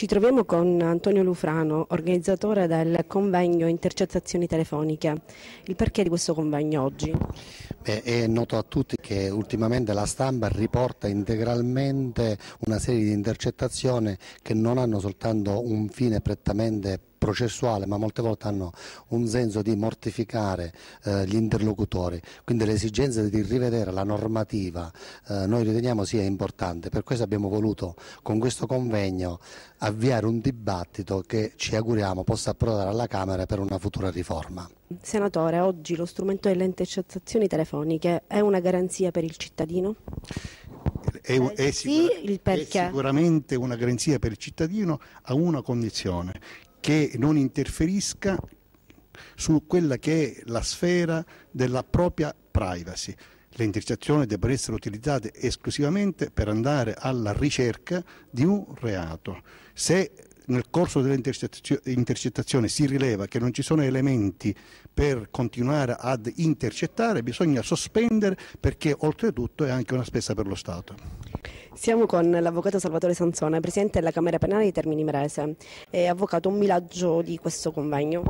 Ci troviamo con Antonio Lufrano, organizzatore del convegno Intercettazioni telefoniche. Il perché di questo convegno oggi? Beh, è noto a tutti che ultimamente la stampa riporta integralmente una serie di intercettazioni che non hanno soltanto un fine prettamente processuale, ma molte volte hanno un senso di mortificare eh, gli interlocutori, quindi l'esigenza di rivedere la normativa eh, noi riteniamo sia importante, per questo abbiamo voluto con questo convegno avviare un dibattito che ci auguriamo possa approdare alla Camera per una futura riforma. Senatore, oggi lo strumento delle intercettazioni telefoniche è una garanzia per il cittadino? È, è, sicura, sì, è, sicuramente una garanzia per il cittadino a una condizione, che non interferisca su quella che è la sfera della propria privacy. Le intercettazioni devono essere utilizzate esclusivamente per andare alla ricerca di un reato. Se nel corso delle intercettazioni si rileva che non ci sono elementi per continuare ad intercettare, bisogna sospendere perché oltretutto è anche una spesa per lo Stato. Siamo con l'avvocato Salvatore Sansone, presidente della Camera Penale di Termini Merese e avvocato, un milagcio di questo convegno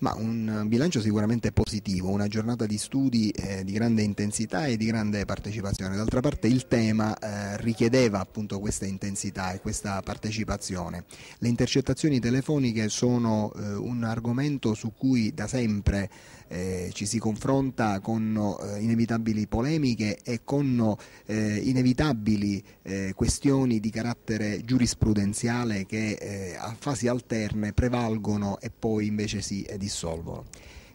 ma un bilancio sicuramente positivo, una giornata di studi eh, di grande intensità e di grande partecipazione. D'altra parte il tema eh, richiedeva appunto questa intensità e questa partecipazione. Le intercettazioni telefoniche sono eh, un argomento su cui da sempre eh, ci si confronta con eh, inevitabili polemiche e con eh, inevitabili questioni di carattere giurisprudenziale che a fasi alterne prevalgono e poi invece si dicono dissolvono.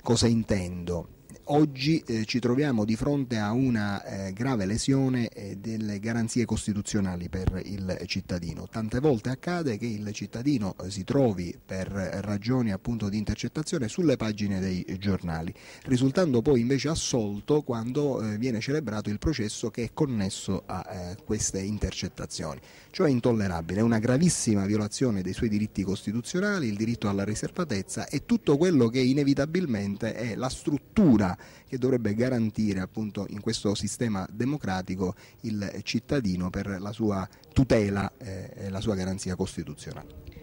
Cosa intendo? oggi eh, ci troviamo di fronte a una eh, grave lesione eh, delle garanzie costituzionali per il cittadino. Tante volte accade che il cittadino si trovi per ragioni appunto di intercettazione sulle pagine dei giornali, risultando poi invece assolto quando viene celebrato il processo che è connesso a queste intercettazioni. Ciò è intollerabile, è una gravissima violazione dei suoi diritti costituzionali, il diritto alla riservatezza e tutto quello che inevitabilmente è la struttura che dovrebbe garantire appunto in questo sistema democratico il cittadino per la sua tutela eh, e la sua garanzia costituzionale.